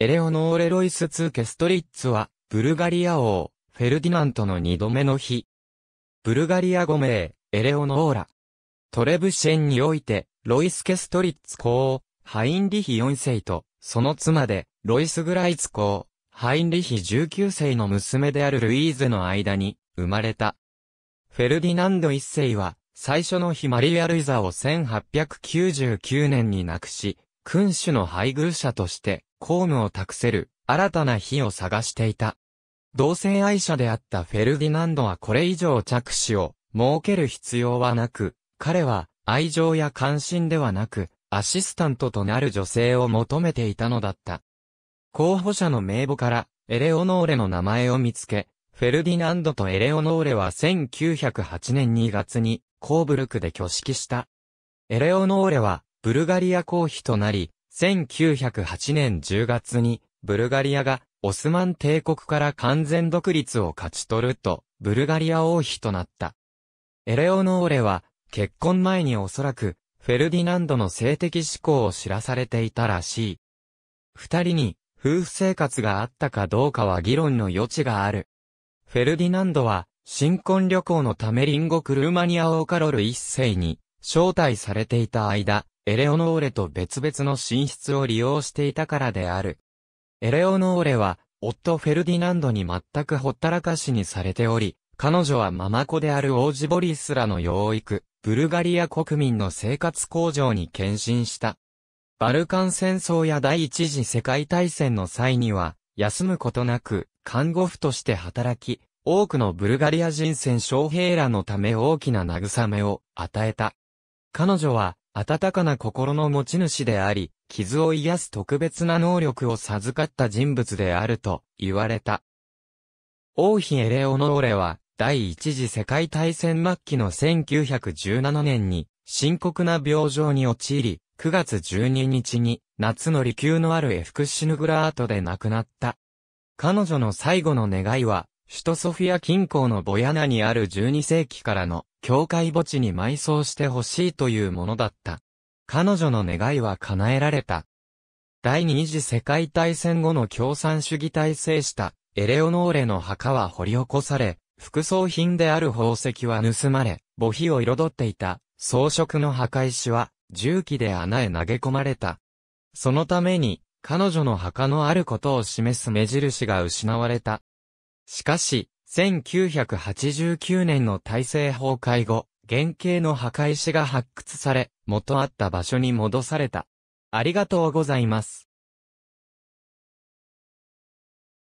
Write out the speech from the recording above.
エレオノーレ・ロイス・ツーケストリッツは、ブルガリア王、フェルディナントの二度目の日。ブルガリア5名、エレオノーラ。トレブシェンにおいて、ロイス・ケストリッツ公、ハインリヒ4世と、その妻で、ロイス・グライツ公、ハインリヒ19世の娘であるルイーゼの間に、生まれた。フェルディナンド1世は、最初の日マリア・ルイザを1899年に亡くし、君主の配偶者として公務を託せる新たな日を探していた。同性愛者であったフェルディナンドはこれ以上着手を設ける必要はなく、彼は愛情や関心ではなく、アシスタントとなる女性を求めていたのだった。候補者の名簿からエレオノーレの名前を見つけ、フェルディナンドとエレオノーレは1908年2月にコーブルクで挙式した。エレオノーレはブルガリア公妃となり、1908年10月に、ブルガリアがオスマン帝国から完全独立を勝ち取ると、ブルガリア王妃となった。エレオノーレは、結婚前におそらく、フェルディナンドの性的思考を知らされていたらしい。二人に、夫婦生活があったかどうかは議論の余地がある。フェルディナンドは、新婚旅行のため隣国ルーマニアオーカロル一世に、招待されていた間、エレオノーレと別々の寝室を利用していたからである。エレオノーレは、夫フェルディナンドに全くほったらかしにされており、彼女はママ子である王子ボリスらの養育、ブルガリア国民の生活向上に献身した。バルカン戦争や第一次世界大戦の際には、休むことなく、看護婦として働き、多くのブルガリア人戦将兵らのため大きな慰めを与えた。彼女は、温かな心の持ち主であり、傷を癒す特別な能力を授かった人物であると言われた。王妃エレオノーレは、第一次世界大戦末期の1917年に、深刻な病状に陥り、9月12日に、夏の利休のあるエフクシヌグラートで亡くなった。彼女の最後の願いは、首都ソフィア近郊のボヤナにある12世紀からの教会墓地に埋葬してほしいというものだった。彼女の願いは叶えられた。第二次世界大戦後の共産主義体制したエレオノーレの墓は掘り起こされ、副葬品である宝石は盗まれ、墓碑を彩っていた装飾の墓石は重機で穴へ投げ込まれた。そのために彼女の墓のあることを示す目印が失われた。しかし、1989年の大政崩壊後、原型の墓石が発掘され、元あった場所に戻された。ありがとうございます。